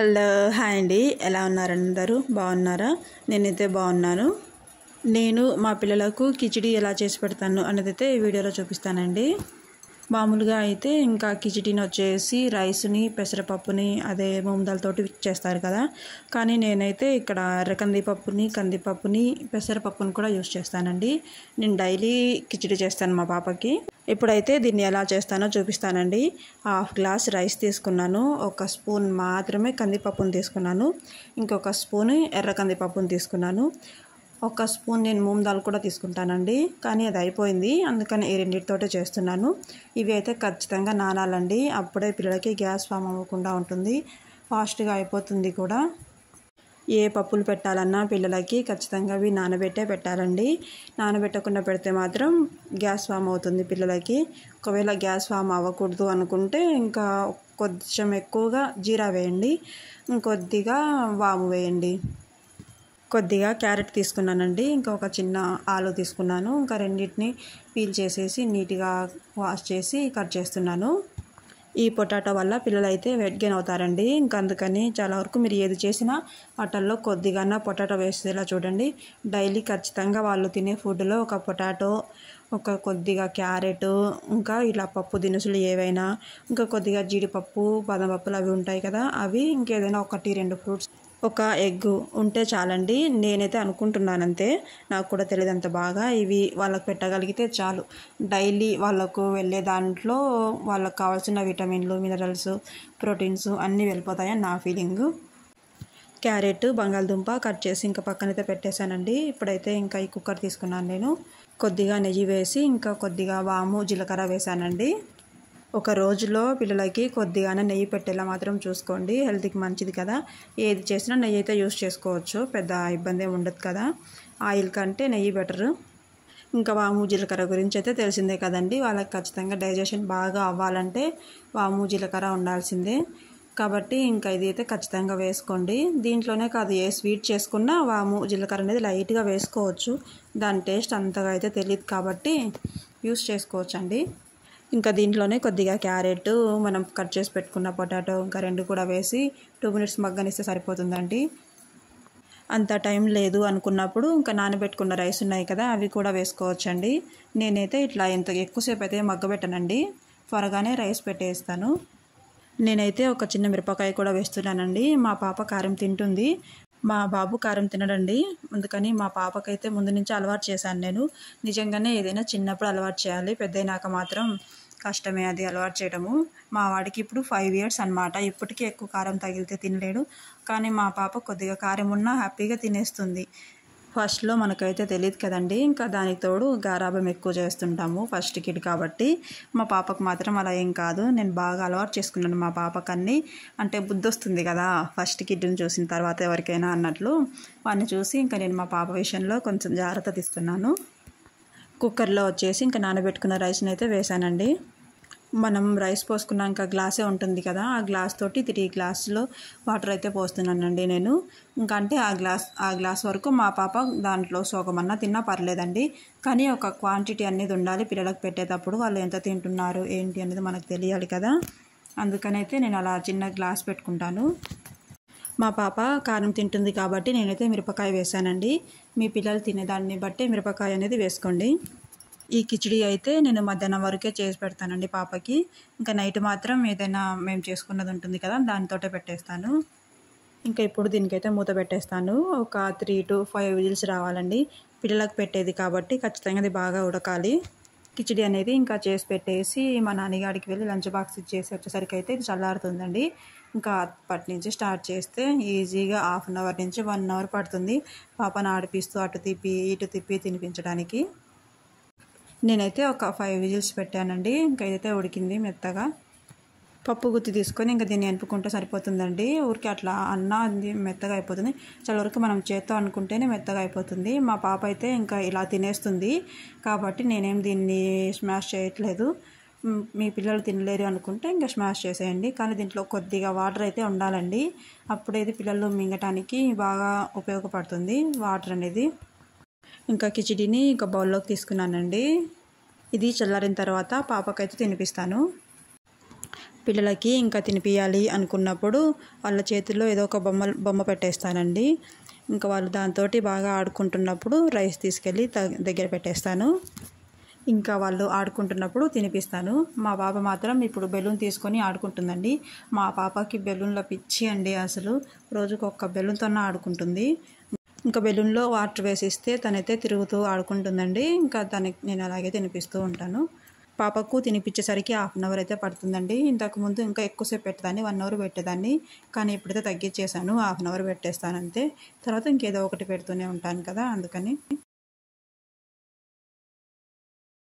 hello hi అండి ఎలా ఉన్నారు అందరూ బాగున్నారా నేనైతే బాగున్నాను నేను మా పిల్లలకు కిచిడి ఎలా చేసి పెడతాను అనేది అయితే ఈ వీడియోలో చూపిస్తానండి మామూలుగా అయితే ఇంకా కిచిటీని వచ్చేసి రైస్ని పెసరపప్పుని అదే తోటి చేస్తారు కదా కానీ నేనైతే ఇక్కడ కందిపప్పుని కందిపప్పుని పెసరపప్పుని కూడా యూస్ చేస్తానండి నేను డైలీ కిచిడి చేస్తాను మా పాపకి ఇప్పుడైతే దీన్ని ఎలా చేస్తానో చూపిస్తానండి హాఫ్ గ్లాస్ రైస్ తీసుకున్నాను ఒక స్పూన్ మాత్రమే కందిపప్పును తీసుకున్నాను ఇంకొక స్పూన్ ఎర్ర కందిపప్పును తీసుకున్నాను ఒక స్పూన్ నేను మూంగ్ దాల్ కూడా తీసుకుంటానండి కానీ అది అయిపోయింది అందుకని ఈ రెండింటితోటే చేస్తున్నాను ఇవి అయితే ఖచ్చితంగా నానాలండి అప్పుడే పిల్లలకి గ్యాస్ ఫామ్ అవ్వకుండా ఉంటుంది ఫాస్ట్గా అయిపోతుంది కూడా ఏ పప్పులు పెట్టాలన్నా పిల్లలకి ఖచ్చితంగా అవి నానబెట్టే పెట్టాలండి నానబెట్టకుండా పెడితే మాత్రం గ్యాస్ ఫామ్ అవుతుంది పిల్లలకి ఒకవేళ గ్యాస్ ఫామ్ అవ్వకూడదు అనుకుంటే ఇంకా కొంచెం ఎక్కువగా జీరా వేయండి ఇంకొద్దిగా వాము వేయండి కొద్దిగా క్యారెట్ తీసుకున్నానండి ఇంకా ఒక చిన్న ఆలు తీసుకున్నాను ఇంకా రెండింటిని పీల్ చేసేసి నీట్గా వాష్ చేసి కట్ చేస్తున్నాను ఈ పొటాటో వల్ల పిల్లలు అయితే వెట్ గెయిన్ అవుతారండి ఇంకా అందుకని చాలా వరకు మీరు ఏది చేసినా వాటల్లో కొద్దిగా పొటాటో వేసేలా చూడండి డైలీ ఖచ్చితంగా వాళ్ళు తినే ఫుడ్లో ఒక పొటాటో ఒక కొద్దిగా క్యారెట్ ఇంకా ఇలా పప్పు దినుసులు ఏవైనా ఇంకా కొద్దిగా జీడిపప్పు బాదం పప్పులు అవి ఉంటాయి కదా అవి ఇంకేదైనా ఒకటి రెండు ఫ్రూట్స్ ఒక ఎగ్ ఉంటే చాలండి నేనైతే అనుకుంటున్నాను అంతే నాకు కూడా తెలియదు అంత బాగా ఇవి వాళ్ళకు పెట్టగలిగితే చాలు డైలీ వాళ్ళకు వెళ్ళే దాంట్లో వాళ్ళకు కావాల్సిన విటమిన్లు మినరల్స్ ప్రోటీన్స్ అన్నీ వెళ్ళిపోతాయని నా ఫీలింగ్ క్యారెట్ బంగాళదుంప కట్ చేసి ఇంకా పక్కనైతే పెట్టేశానండి ఇప్పుడైతే ఇంకా ఈ కుక్కర్ తీసుకున్నాను నేను కొద్దిగా నెయ్యి వేసి ఇంకా కొద్దిగా వాము జీలకర్ర వేశానండి ఒక రోజులో పిల్లలకి కొద్దిగానే నెయ్యి పెట్టేలా మాత్రం చూసుకోండి హెల్త్కి మంచిది కదా ఏది చేసినా నెయ్యి అయితే యూస్ చేసుకోవచ్చు పెద్ద ఇబ్బంది ఉండదు కదా ఆయిల్ కంటే నెయ్యి బెటరు ఇంకా వాము జీలకర్ర గురించి అయితే తెలిసిందే కదండి వాళ్ళకి ఖచ్చితంగా డైజెషన్ బాగా అవ్వాలంటే వాము జీలకర్ర ఉండాల్సిందే కాబట్టి ఇంకా ఇది అయితే ఖచ్చితంగా వేసుకోండి దీంట్లోనే కాదు ఏ స్వీట్ చేసుకున్నా వాము జీలకర్ర అనేది లైట్గా వేసుకోవచ్చు దాని టేస్ట్ అంతగా అయితే తెలియదు కాబట్టి యూస్ చేసుకోవచ్చండి ఇంకా దీంట్లోనే కొద్దిగా క్యారెట్ మనం కట్ చేసి పెట్టుకున్న పొటాటో ఇంకా రెండు కూడా వేసి టూ మినిట్స్ మగ్గనిస్తే సరిపోతుందండి అంత టైం లేదు అనుకున్నప్పుడు ఇంకా నానబెట్టుకున్న రైస్ ఉన్నాయి కదా అవి కూడా వేసుకోవచ్చండి నేనైతే ఇట్లా ఎంత ఎక్కువసేపు అయితే మగ్గబెట్టనండి త్వరగానే రైస్ పెట్టేస్తాను నేనైతే ఒక చిన్న మిరపకాయ కూడా వేస్తున్నానండి మా పాప కారం తింటుంది మా బాబు కారం తినడండి అందుకని మా పాపకైతే ముందు నుంచి అలవాటు చేశాను నేను నిజంగానే ఏదైనా చిన్నప్పుడు అలవాటు చేయాలి పెద్దయినాక మాత్రం కష్టమే అది అలవాటు చేయడము మా వాడికి ఇప్పుడు ఫైవ్ ఇయర్స్ అనమాట ఇప్పటికీ ఎక్కువ కారం తగిలితే తినలేడు కానీ మా పాప కొద్దిగా కారం ఉన్నా హ్యాపీగా తినేస్తుంది ఫస్ట్లో మనకైతే తెలియదు కదండి ఇంకా దానికి తోడు గారాబం ఎక్కువ చేస్తుంటాము ఫస్ట్ కిడ్ కాబట్టి మా పాపకు మాత్రం అలా ఏం కాదు నేను బాగా అలవాటు చేసుకున్నాను మా పాపకన్ని అంటే బుద్ధి వస్తుంది కదా ఫస్ట్ కిడ్ని చూసిన తర్వాత ఎవరికైనా అన్నట్లు వాడిని చూసి ఇంకా నేను మా పాప విషయంలో కొంచెం జాగ్రత్త తీసుకున్నాను కుక్కర్లో వచ్చేసి ఇంకా నానబెట్టుకున్న రైస్ని అయితే వేశానండి మనం రైస్ పోసుకున్నాక గ్లాసే ఉంటుంది కదా ఆ గ్లాస్ తోటి త్రీ గ్లాసులో వాటర్ అయితే పోస్తున్నానండి నేను ఇంకా అంటే ఆ గ్లాస్ ఆ గ్లాస్ వరకు మా పాప దాంట్లో సోకమన్నా తిన్నా పర్లేదండి కానీ ఒక క్వాంటిటీ అనేది ఉండాలి పిల్లలకు పెట్టేటప్పుడు వాళ్ళు ఎంత తింటున్నారు ఏంటి అనేది మనకు తెలియాలి కదా అందుకనైతే నేను అలా చిన్న గ్లాస్ పెట్టుకుంటాను మా పాప కారం తింటుంది కాబట్టి నేనైతే మిరపకాయ వేశానండి మీ పిల్లలు తినేదాన్ని బట్టి మిరపకాయ అనేది వేసుకోండి ఈ కిచిడి అయితే నేను మధ్యాహ్నం వరకే చేసి పెడతానండి పాపకి ఇంకా నైట్ మాత్రం ఏదైనా మేము చేసుకున్నది ఉంటుంది కదా దానితోటే పెట్టేస్తాను ఇంకా ఇప్పుడు దీనికైతే మూత పెట్టేస్తాను ఒక త్రీ టు ఫైవ్ విజిల్స్ రావాలండి పిల్లలకు పెట్టేది కాబట్టి ఖచ్చితంగా అది బాగా ఉడకాలి కిచిడి అనేది ఇంకా చేసి పెట్టేసి మా నాన్నగారికి వెళ్ళి లంచ్ బాక్స్ ఇచ్చేసి వచ్చేసరికి అయితే ఇది చల్లారుతుందండి ఇంకా అప్పటి నుంచి స్టార్ట్ చేస్తే ఈజీగా హాఫ్ అన్ అవర్ నుంచి వన్ అవర్ పడుతుంది పాపను ఆడిపిస్తూ అటు తిప్పి ఇటు తిప్పి తినిపించడానికి నేనైతే ఒక ఫైవ్ విజిల్స్ పెట్టానండి ఇంకా ఇదైతే ఉడికింది మెత్తగా పప్పు గుత్తి తీసుకొని ఇంకా దీన్ని అనుకుంటే సరిపోతుందండి ఊరికి అట్లా అన్న అది మెత్తగా అయిపోతుంది చాలా వరకు మనం చేత్తో అనుకుంటేనే మెత్తగా అయిపోతుంది మా పాప అయితే ఇంకా ఇలా తినేస్తుంది కాబట్టి నేనేం దీన్ని స్మాష్ చేయట్లేదు మీ పిల్లలు తినలేరు అనుకుంటే ఇంకా స్మాష్ చేసేయండి కానీ దీంట్లో కొద్దిగా వాటర్ అయితే ఉండాలండి అప్పుడైతే పిల్లలు మింగటానికి బాగా ఉపయోగపడుతుంది వాటర్ అనేది ఇంకా కిచిడిని ఇంకా బౌల్లోకి తీసుకున్నానండి ఇది చల్లారిన తర్వాత పాపకైతే తినిపిస్తాను పిల్లలకి ఇంకా తినిపించాలి అనుకున్నప్పుడు వాళ్ళ చేతిలో ఏదో ఒక బొమ్మ బొమ్మ పెట్టేస్తానండి ఇంకా వాళ్ళు దాంతో బాగా ఆడుకుంటున్నప్పుడు రైస్ తీసుకెళ్ళి దగ్గర పెట్టేస్తాను ఇంకా వాళ్ళు ఆడుకుంటున్నప్పుడు తినిపిస్తాను మా పాప మాత్రం ఇప్పుడు బెలూన్ తీసుకొని ఆడుకుంటుందండి మా పాపకి బెలూన్లో పిచ్చి అండి అసలు రోజుకు ఒక్క బెలూన్తోనే ఆడుకుంటుంది ఇంకా బెలూన్లో వాటర్ వేసిస్తే తనైతే తిరుగుతూ ఆడుకుంటుందండి ఇంకా తనకి నేను అలాగే తినిపిస్తూ ఉంటాను పాపకు తినిపించేసరికి హాఫ్ అన్ అవర్ అయితే పడుతుందండి ఇంతకుముందు ఇంకా ఎక్కువసేపు పెట్టేదాన్ని వన్ అవర్ పెట్టేదాన్ని కానీ ఇప్పుడైతే తగ్గించేసాను హాఫ్ అన్ అవర్ పెట్టేస్తాను అంతే తర్వాత ఇంకేదో ఒకటి పెడుతూనే ఉంటాను కదా అందుకని